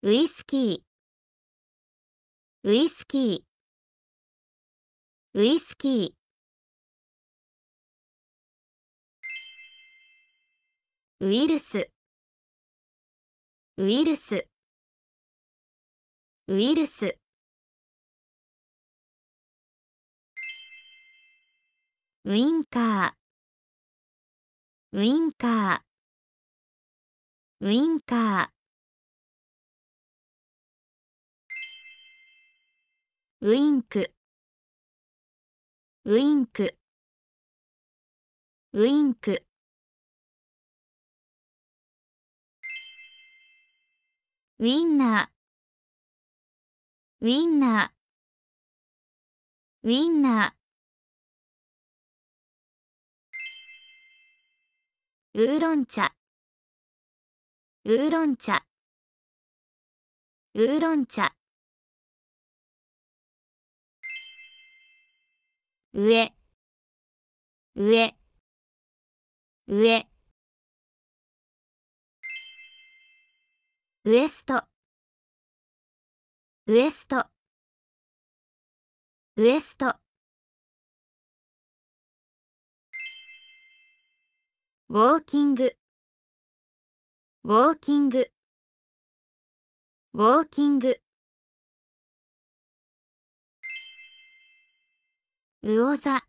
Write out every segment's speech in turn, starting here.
ウイスキーウイスキーウイスキーウイルスウイルスウイルスウインカーウインカーウインカーウインクウインクウインクウィンナーウィンナーウィンナーウーロン茶ウーロン茶ウーロン茶上上上ウエストウエストウエストウォーキングウォーキングウォーキング魚座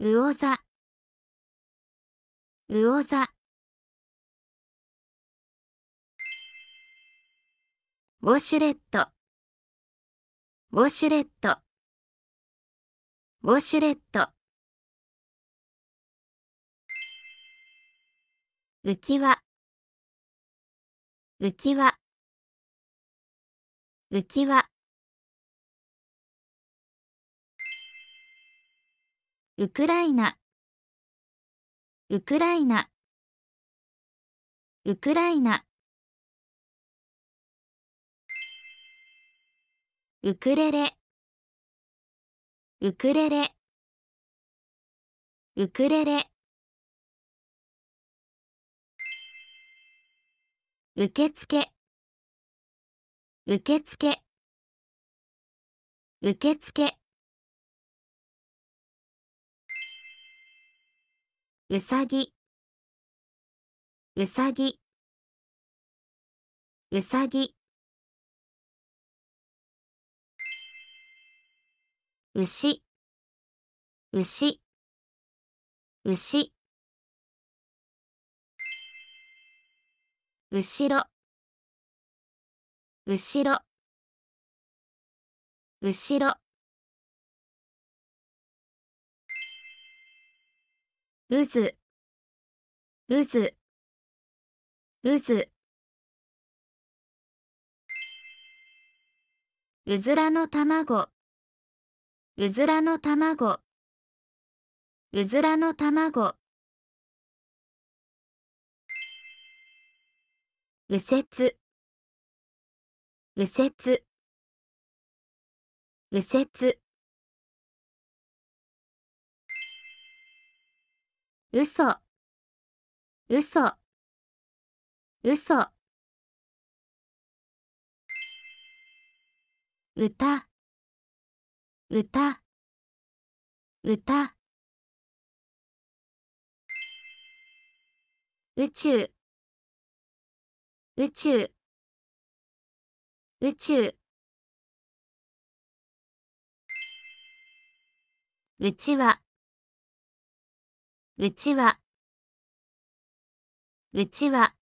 魚座魚座ウォシュレットウォシュレットウォシュレット浮き輪浮き輪浮き輪ウクライナウクライナウクライナウクレレウクレレウクレレ受付受付受付うさぎうさぎうさぎうしうしうしうしろうしろうしろ。ろうずうずうずうずらの卵うずらの卵うずらの卵右折右折右折嘘嘘嘘歌歌歌宇宙宇宙宇宙うちはうちは、うちは、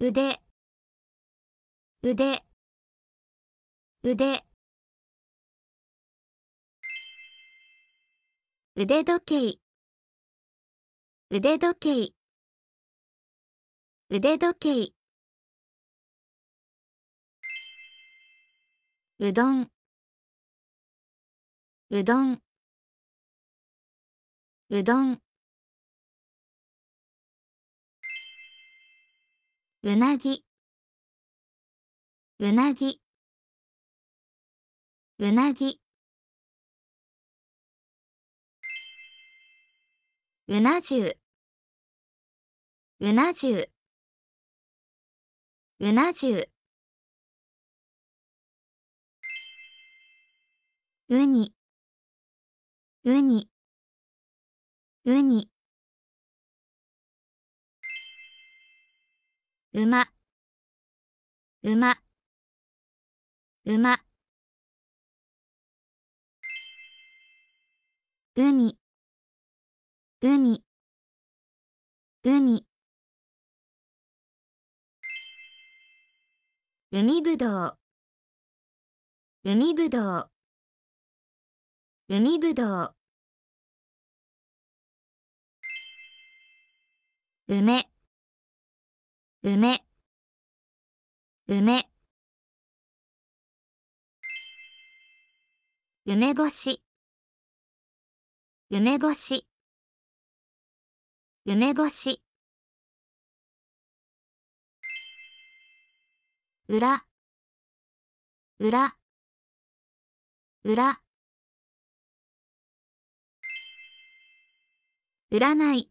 腕、腕、腕、腕時計、腕時計、腕時計、うどん、うどんうどんうなぎうなぎうなぎうな重うな重うな重うに、うにうにうまうまうまうみうみうみ海ぶどう海ぶどう海ぶどう梅梅梅梅干し梅干し梅干し裏裏裏占い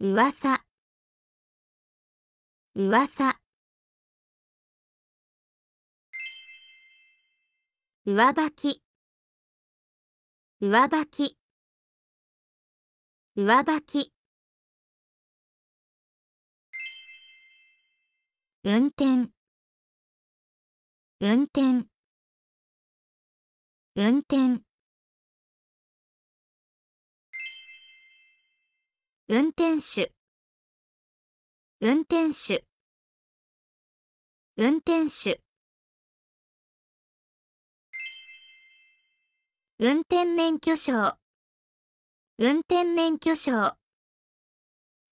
噂噂上履き上履き上履き運転運転運転運転手運転手運転手運転免許証運転免許証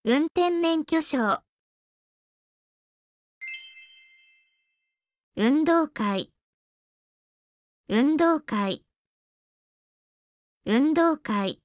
運転免許証運動会運動会運動会